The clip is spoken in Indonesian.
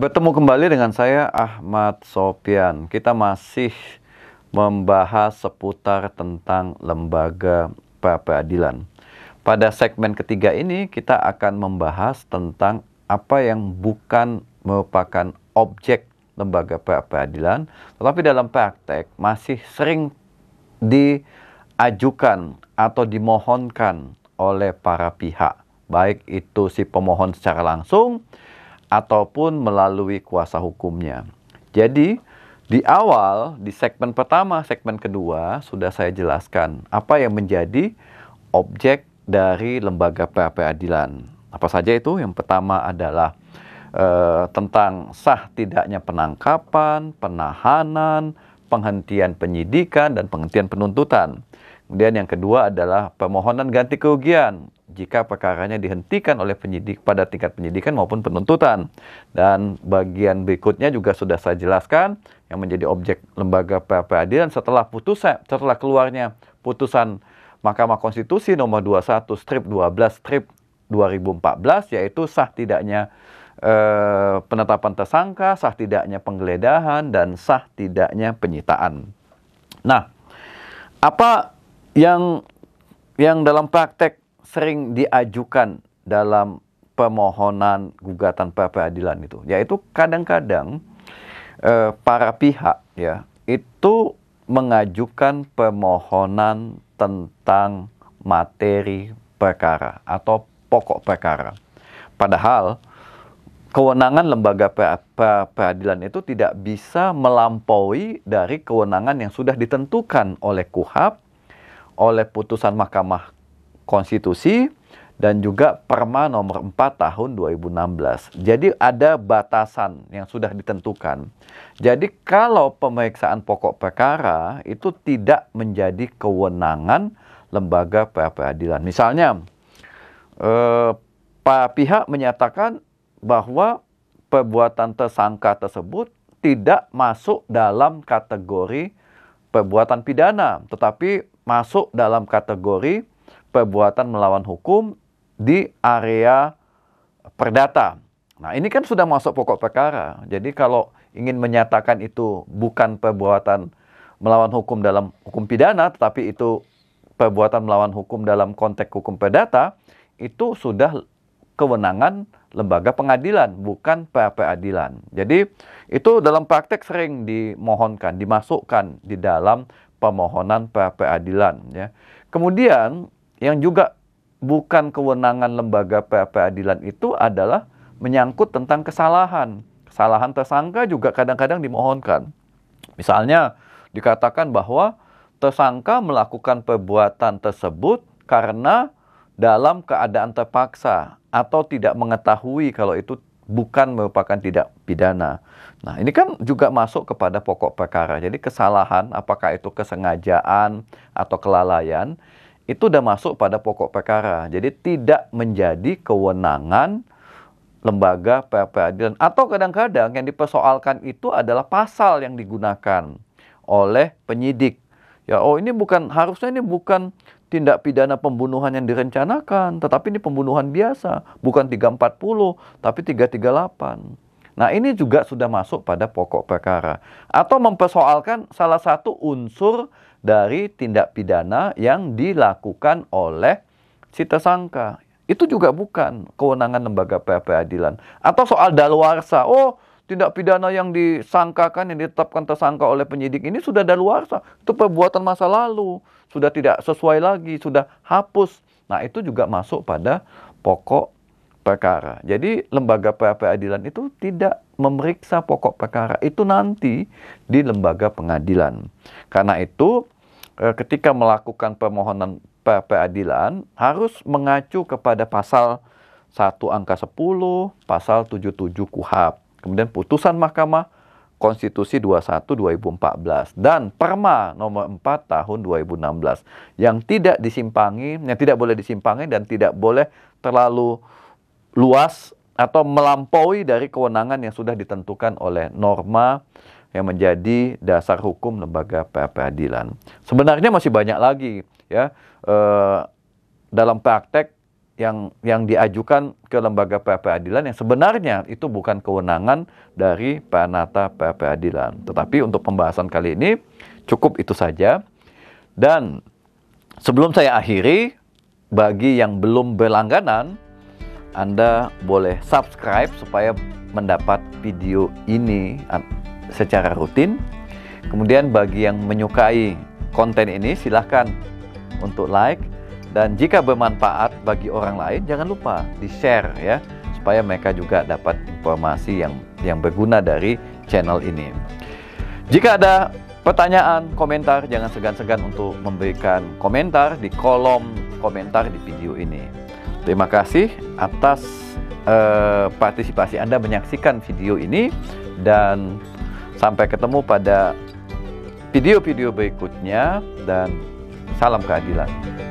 Bertemu kembali dengan saya Ahmad Sopian. Kita masih membahas seputar tentang lembaga pra peradilan. Pada segmen ketiga ini kita akan membahas tentang apa yang bukan merupakan objek lembaga pra peradilan, tetapi dalam praktek masih sering diajukan atau dimohonkan oleh para pihak, baik itu si pemohon secara langsung ataupun melalui kuasa hukumnya. Jadi, di awal, di segmen pertama, segmen kedua, sudah saya jelaskan apa yang menjadi objek dari lembaga pra peradilan. Apa saja itu? Yang pertama adalah e, tentang sah tidaknya penangkapan, penahanan, penghentian penyidikan, dan penghentian penuntutan. Kemudian yang kedua adalah permohonan ganti kerugian jika perkaranya dihentikan oleh penyidik pada tingkat penyidikan maupun penuntutan. Dan bagian berikutnya juga sudah saya jelaskan yang menjadi objek lembaga peradilan setelah putusan setelah keluarnya putusan Mahkamah Konstitusi nomor 21 strip 12 strip 2014 yaitu sah tidaknya eh, penetapan tersangka, sah tidaknya penggeledahan dan sah tidaknya penyitaan. Nah, apa yang yang dalam praktek sering diajukan dalam pemohonan gugatan pra peradilan itu, yaitu kadang-kadang eh, para pihak ya itu mengajukan pemohonan tentang materi perkara atau pokok perkara. Padahal kewenangan lembaga peradilan itu tidak bisa melampaui dari kewenangan yang sudah ditentukan oleh KUHAP, oleh putusan Mahkamah konstitusi dan juga Perma nomor 4 tahun 2016. Jadi ada batasan yang sudah ditentukan. Jadi kalau pemeriksaan pokok perkara itu tidak menjadi kewenangan lembaga peradilan. Misalnya eh, Pak pihak menyatakan bahwa perbuatan tersangka tersebut tidak masuk dalam kategori perbuatan pidana, tetapi masuk dalam kategori perbuatan melawan hukum di area perdata. Nah, ini kan sudah masuk pokok perkara. Jadi kalau ingin menyatakan itu bukan perbuatan melawan hukum dalam hukum pidana, tetapi itu perbuatan melawan hukum dalam konteks hukum perdata, itu sudah kewenangan lembaga pengadilan, bukan pra peradilan. Jadi itu dalam praktek sering dimohonkan, dimasukkan di dalam permohonan pra peradilan. Ya. Kemudian yang juga bukan kewenangan lembaga peradilan itu adalah menyangkut tentang kesalahan. Kesalahan tersangka juga kadang-kadang dimohonkan. Misalnya dikatakan bahwa tersangka melakukan perbuatan tersebut karena dalam keadaan terpaksa atau tidak mengetahui kalau itu bukan merupakan tidak pidana. Nah, ini kan juga masuk kepada pokok perkara. Jadi kesalahan apakah itu kesengajaan atau kelalaian itu sudah masuk pada pokok perkara. Jadi tidak menjadi kewenangan lembaga peradilan atau kadang-kadang yang dipersoalkan itu adalah pasal yang digunakan oleh penyidik. Ya, oh ini bukan harusnya ini bukan tindak pidana pembunuhan yang direncanakan, tetapi ini pembunuhan biasa, bukan 340 tapi 338. Nah, ini juga sudah masuk pada pokok perkara atau mempersoalkan salah satu unsur dari tindak pidana yang dilakukan oleh si tersangka. Itu juga bukan kewenangan lembaga peradilan atau soal daluarsa. Oh, tindak pidana yang disangkakan yang ditetapkan tersangka oleh penyidik ini sudah daluarsa. Itu perbuatan masa lalu, sudah tidak sesuai lagi, sudah hapus. Nah, itu juga masuk pada pokok perkara. Jadi lembaga pra peradilan itu tidak memeriksa pokok perkara. Itu nanti di lembaga pengadilan. Karena itu eh, ketika melakukan permohonan pra peradilan harus mengacu kepada pasal 1 angka 10, pasal 77 KUHAP. Kemudian putusan Mahkamah Konstitusi 21 2014 dan Perma nomor 4 tahun 2016 yang tidak disimpangi, yang tidak boleh disimpangi dan tidak boleh terlalu luas atau melampaui dari kewenangan yang sudah ditentukan oleh norma yang menjadi dasar hukum lembaga peradilan. Sebenarnya masih banyak lagi ya eh, dalam praktek yang yang diajukan ke lembaga peradilan yang sebenarnya itu bukan kewenangan dari panata peradilan. Tetapi untuk pembahasan kali ini cukup itu saja. Dan sebelum saya akhiri bagi yang belum berlangganan anda boleh subscribe supaya mendapat video ini eh, secara rutin. Kemudian bagi yang menyukai konten ini silahkan untuk like dan jika bermanfaat bagi orang lain jangan lupa di-share ya supaya mereka juga dapat informasi yang yang berguna dari channel ini. Jika ada pertanyaan, komentar jangan segan-segan untuk memberikan komentar di kolom komentar di video ini. Terima kasih atas uh, partisipasi Anda menyaksikan video ini dan sampai ketemu pada video-video berikutnya dan salam keadilan.